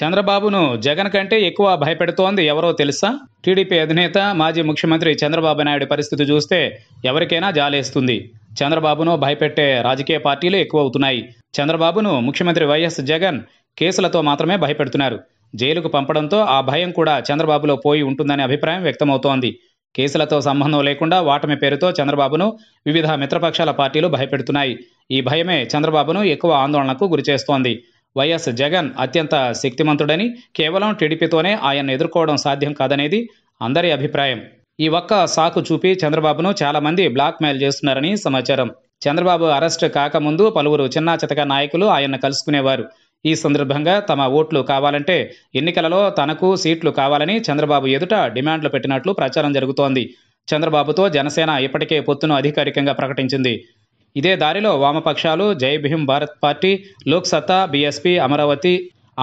చంద్రబాబును జగన్ కంటే ఎక్కువ భయపెడుతోంది ఎవరో తెలుసా టీడీపీ అధినేత మాజీ ముఖ్యమంత్రి చంద్రబాబు నాయుడు పరిస్థితి చూస్తే ఎవరికైనా జాలేస్తుంది చంద్రబాబును భయపెట్టే రాజకీయ పార్టీలు ఎక్కువ అవుతున్నాయి చంద్రబాబును ముఖ్యమంత్రి వైఎస్ జగన్ కేసులతో మాత్రమే భయపెడుతున్నారు జైలుకు పంపడంతో ఆ భయం కూడా చంద్రబాబులో పోయి ఉంటుందనే అభిప్రాయం వ్యక్తమవుతోంది కేసులతో సంబంధం లేకుండా వాటమి పేరుతో చంద్రబాబును వివిధ మిత్రపక్షాల పార్టీలు భయపెడుతున్నాయి ఈ భయమే చంద్రబాబును ఎక్కువ ఆందోళనకు గురిచేస్తోంది వైఎస్ జగన్ అత్యంత శక్తిమంతుడని కేవలం టీడీపీతోనే ఆయన్ను ఎదుర్కోవడం సాధ్యం కాదనేది అందరి అభిప్రాయం ఈ ఒక్క సాకు చూపి చంద్రబాబును చాలామంది బ్లాక్మెయిల్ చేస్తున్నారని సమాచారం చంద్రబాబు అరెస్ట్ కాకముందు పలువురు చిన్నా చితక నాయకులు ఆయన్ను కలుసుకునేవారు ఈ సందర్భంగా తమ ఓట్లు కావాలంటే ఎన్నికలలో తనకు సీట్లు కావాలని చంద్రబాబు ఎదుట డిమాండ్లు పెట్టినట్లు ప్రచారం జరుగుతోంది చంద్రబాబుతో జనసేన ఇప్పటికే పొత్తును అధికారికంగా ప్రకటించింది ఇదే దారిలో వామపక్షాలు జై భీం భారత్ పార్టీ లోక్ సత్తా బీఎస్పీ అమరావతి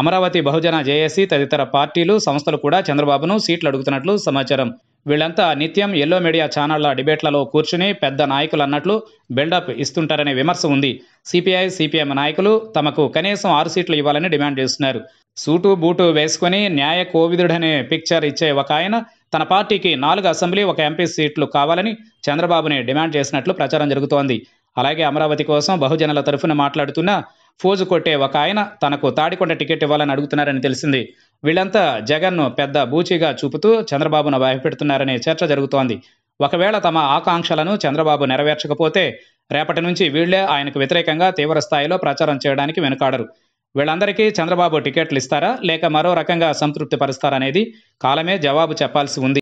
అమరావతి బహుజన జేఏసీ తదితర పార్టీలు సంస్థలు కూడా చంద్రబాబును సీట్లు అడుగుతున్నట్లు సమాచారం వీళ్ళంతా నిత్యం ఎల్లో మీడియా ఛానళ్ల డిబేట్లలో కూర్చుని పెద్ద నాయకులు అన్నట్లు బిల్డప్ ఇస్తుంటారనే విమర్శ ఉంది సిపిఐ సిపిఎం నాయకులు తమకు కనీసం ఆరు సీట్లు ఇవ్వాలని డిమాండ్ చేస్తున్నారు సూటు బూటు వేసుకుని న్యాయ కోవిదుడనే పిక్చర్ ఇచ్చే ఒక ఆయన తన పార్టీకి నాలుగు అసెంబ్లీ ఒక ఎంపీ సీట్లు కావాలని చంద్రబాబుని డిమాండ్ చేసినట్లు ప్రచారం జరుగుతోంది అలాగే అమరావతి కోసం బహుజనుల తరఫున మాట్లాడుతున్న ఫోజు కొట్టే ఒక ఆయన తనకు తాడికొండ టికెట్ ఇవ్వాలని అడుగుతున్నారని తెలిసింది వీళ్ళంతా జగన్ను పెద్ద బూచిగా చూపుతూ చంద్రబాబును భయపెడుతున్నారనే చర్చ జరుగుతోంది ఒకవేళ తమ ఆకాంక్షలను చంద్రబాబు నెరవేర్చకపోతే రేపటి నుంచి వీళ్లే ఆయనకు వ్యతిరేకంగా తీవ్ర స్థాయిలో ప్రచారం చేయడానికి వెనుకాడరు వీళ్ళందరికీ చంద్రబాబు టికెట్లు ఇస్తారా లేక మరో రకంగా సంతృప్తి పరుస్తారనేది కాలమే జవాబు చెప్పాల్సి ఉంది